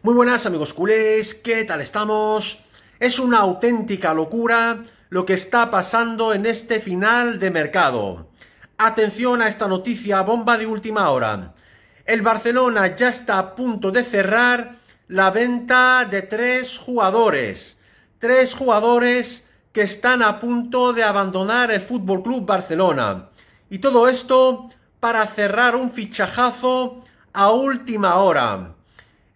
Muy buenas amigos culés, ¿qué tal estamos? Es una auténtica locura lo que está pasando en este final de mercado. Atención a esta noticia bomba de última hora. El Barcelona ya está a punto de cerrar la venta de tres jugadores. Tres jugadores que están a punto de abandonar el Fútbol Club Barcelona. Y todo esto para cerrar un fichajazo a última hora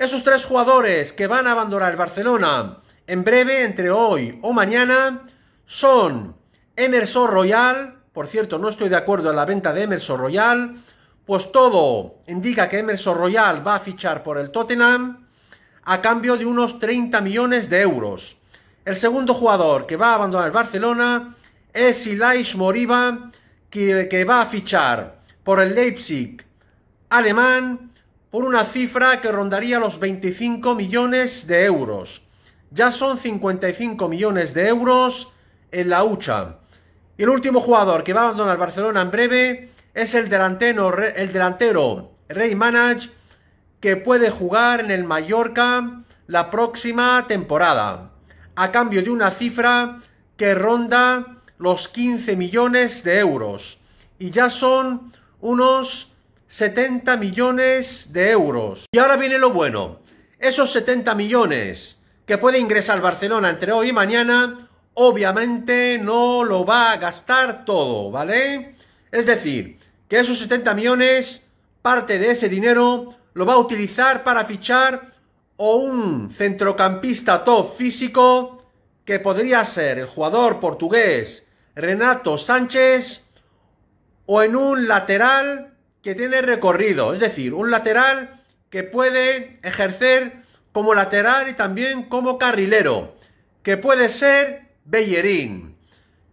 esos tres jugadores que van a abandonar el Barcelona en breve, entre hoy o mañana, son Emerson Royal, por cierto, no estoy de acuerdo en la venta de Emerson Royal, pues todo indica que Emerson Royal va a fichar por el Tottenham a cambio de unos 30 millones de euros. El segundo jugador que va a abandonar el Barcelona es Ilaish Moriba, que va a fichar por el Leipzig alemán por una cifra que rondaría los 25 millones de euros. Ya son 55 millones de euros en la hucha. Y el último jugador que va a abandonar Barcelona en breve es el delantero, el delantero Rey Manage, que puede jugar en el Mallorca la próxima temporada, a cambio de una cifra que ronda los 15 millones de euros. Y ya son unos 70 millones de euros. Y ahora viene lo bueno. Esos 70 millones que puede ingresar Barcelona entre hoy y mañana, obviamente no lo va a gastar todo, ¿vale? Es decir, que esos 70 millones, parte de ese dinero lo va a utilizar para fichar o un centrocampista top físico que podría ser el jugador portugués Renato Sánchez o en un lateral que tiene recorrido, es decir, un lateral que puede ejercer como lateral y también como carrilero, que puede ser Bellerín.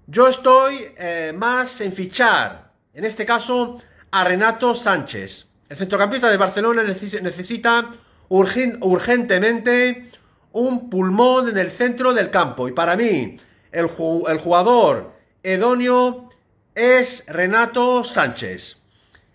Yo estoy eh, más en fichar, en este caso, a Renato Sánchez. El centrocampista de Barcelona necesita urgentemente un pulmón en el centro del campo. Y para mí, el, jugador edonio es Renato Sánchez.